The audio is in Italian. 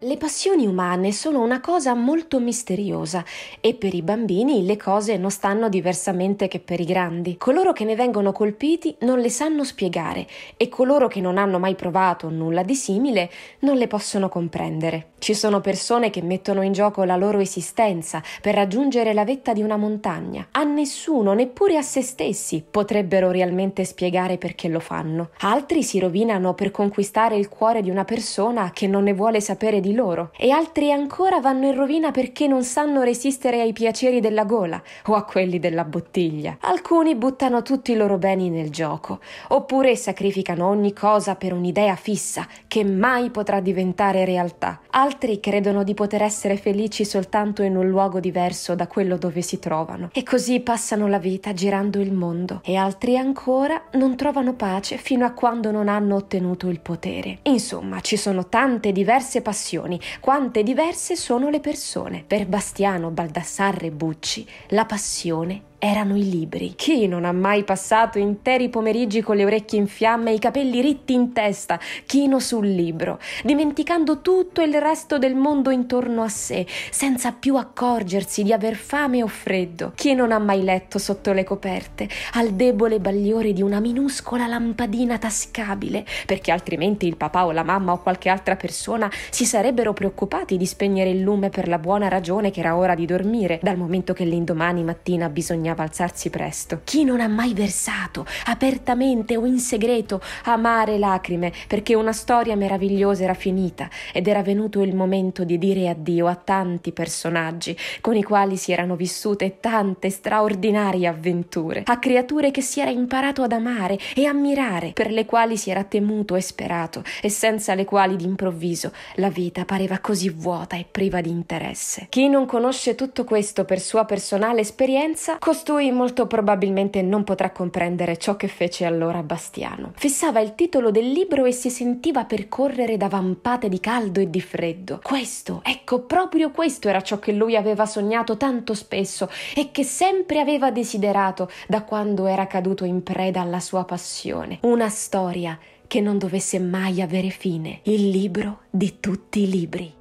Le passioni umane sono una cosa molto misteriosa e per i bambini le cose non stanno diversamente che per i grandi. Coloro che ne vengono colpiti non le sanno spiegare e coloro che non hanno mai provato nulla di simile non le possono comprendere. Ci sono persone che mettono in gioco la loro esistenza per raggiungere la vetta di una montagna. A nessuno, neppure a se stessi, potrebbero realmente spiegare perché lo fanno. Altri si rovinano per conquistare il cuore di una persona che non ne vuole sapere di loro. E altri ancora vanno in rovina perché non sanno resistere ai piaceri della gola o a quelli della bottiglia. Alcuni buttano tutti i loro beni nel gioco, oppure sacrificano ogni cosa per un'idea fissa che mai potrà diventare realtà. Altri altri credono di poter essere felici soltanto in un luogo diverso da quello dove si trovano e così passano la vita girando il mondo e altri ancora non trovano pace fino a quando non hanno ottenuto il potere. Insomma, ci sono tante diverse passioni, quante diverse sono le persone. Per Bastiano Baldassarre Bucci la passione erano i libri. Chi non ha mai passato interi pomeriggi con le orecchie in fiamme e i capelli ritti in testa, chino sul libro, dimenticando tutto il resto del mondo intorno a sé, senza più accorgersi di aver fame o freddo? Chi non ha mai letto sotto le coperte, al debole bagliore di una minuscola lampadina tascabile, perché altrimenti il papà o la mamma o qualche altra persona si sarebbero preoccupati di spegnere il lume per la buona ragione che era ora di dormire, dal momento che l'indomani mattina bisognava alzarsi presto. Chi non ha mai versato, apertamente o in segreto, amare lacrime perché una storia meravigliosa era finita ed era venuto il momento di dire addio a tanti personaggi con i quali si erano vissute tante straordinarie avventure, a creature che si era imparato ad amare e ammirare, per le quali si era temuto e sperato e senza le quali d'improvviso la vita pareva così vuota e priva di interesse. Chi non conosce tutto questo per sua personale esperienza, cos- Costui molto probabilmente non potrà comprendere ciò che fece allora Bastiano. Fissava il titolo del libro e si sentiva percorrere da vampate di caldo e di freddo. Questo, ecco, proprio questo era ciò che lui aveva sognato tanto spesso e che sempre aveva desiderato da quando era caduto in preda alla sua passione. Una storia che non dovesse mai avere fine. Il libro di tutti i libri.